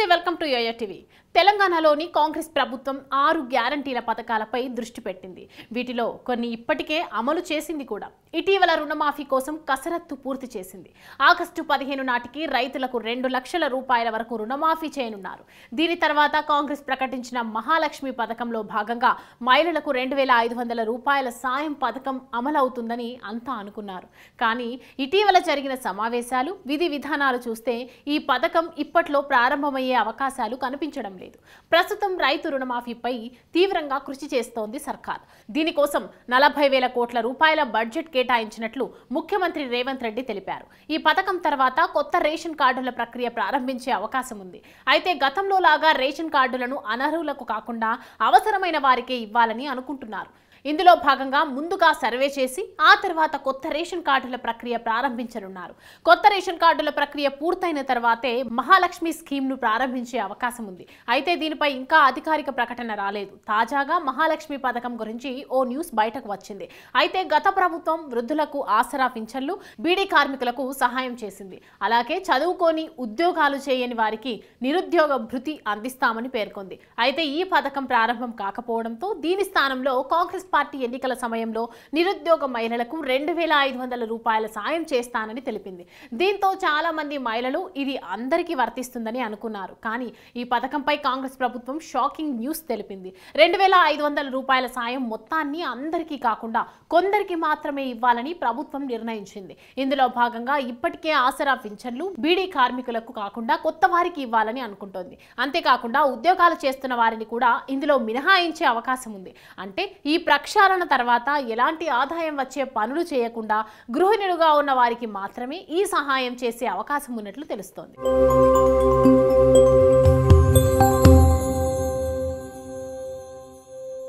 నమస్తే welcome to yo-yo TV తెలంగాణలోని కాంగ్రెస్ ప్రభుత్వం ఆరు గ్యారంటీల పథకాలపై దృష్టి పెట్టింది వీటిలో కొన్ని ఇప్పటికే అమలు చేసింది కూడా ఇటీవల రుణమాఫీ కోసం కసరత్తు పూర్తి చేసింది ఆగస్టు పదిహేను నాటికి రైతులకు రెండు లక్షల రూపాయల వరకు రుణమాఫీ చేయనున్నారు దీని తర్వాత కాంగ్రెస్ ప్రకటించిన మహాలక్ష్మి పథకంలో భాగంగా మహిళలకు రెండు వేల ఐదు వందల రూపాయల సాయం పథకం అమలవుతుందని అంతా అనుకున్నారు కానీ ఇటీవల జరిగిన సమావేశాలు విధి విధానాలు చూస్తే ఈ పథకం ఇప్పట్లో ప్రారంభమయ్యే అయ్యే అవకాశాలు కనిపించడం లేదు ప్రస్తుతం రైతు రుణమాఫీపై తీవ్రంగా కృషి చేస్తోంది సర్కార్ దీనికోసం నలభై వేల కోట్ల రూపాయల బడ్జెట్ కేటాయించినట్లు ముఖ్యమంత్రి రేవంత్ రెడ్డి తెలిపారు ఈ పథకం తర్వాత కొత్త రేషన్ కార్డుల ప్రక్రియ ప్రారంభించే అవకాశం ఉంది అయితే గతంలో లాగా రేషన్ కార్డులను అనర్హులకు కాకుండా అవసరమైన వారికే ఇవ్వాలని అనుకుంటున్నారు ఇందులో భాగంగా ముందుగా సర్వే చేసి ఆ తర్వాత కొత్త రేషన్ కార్డుల ప్రక్రియ ప్రారంభించనున్నారు కొత్త రేషన్ కార్డుల ప్రక్రియ పూర్తయిన తర్వాతే మహాలక్ష్మి స్కీమ్ను ప్రారంభించే అవకాశం ఉంది అయితే దీనిపై ఇంకా అధికారిక ప్రకటన రాలేదు తాజాగా మహాలక్ష్మి పథకం గురించి ఓ న్యూస్ బయటకు వచ్చింది అయితే గత ప్రభుత్వం వృద్ధులకు ఆసరా పింఛన్లు బీడీ కార్మికులకు సహాయం చేసింది అలాగే చదువుకొని ఉద్యోగాలు చేయని వారికి నిరుద్యోగ భృతి అందిస్తామని పేర్కొంది అయితే ఈ పథకం ప్రారంభం కాకపోవడంతో దీని స్థానంలో కాంగ్రెస్ పార్టీ ఎన్నికల సమయంలో నిరుద్యోగ మహిళలకు రెండు వేల ఐదు వందల రూపాయల సాయం చేస్తానని తెలిపింది దీంతో చాలా మంది మహిళలు ఇది అందరికీ వర్తిస్తుందని అనుకున్నారు కానీ ఈ పథకంపై కాంగ్రెస్ ప్రభుత్వం షాకింగ్ న్యూస్ తెలిపింది రెండు వేల ఐదు వందల రూపాయల సాయం మొత్తాన్ని అందరికీ కాకుండా కొందరికి మాత్రమే ఇవ్వాలని ప్రభుత్వం నిర్ణయించింది ఇందులో భాగంగా ఇప్పటికే ఆసరా పింఛన్లు బీడీ కార్మికులకు కాకుండా కొత్త వారికి ఇవ్వాలని అనుకుంటోంది అంతేకాకుండా ఉద్యోగాలు చేస్తున్న వారిని కూడా ఇందులో మినహాయించే అవకాశం ఉంది అంటే ఈ ప్రక్రియ ప్రక్షాళన తర్వాత ఎలాంటి ఆదాయం వచ్చే పనులు చేయకుండా గృహిణులుగా ఉన్న వారికి మాత్రమే ఈ సహాయం చేసే అవకాశం ఉన్నట్లు తెలుస్తోంది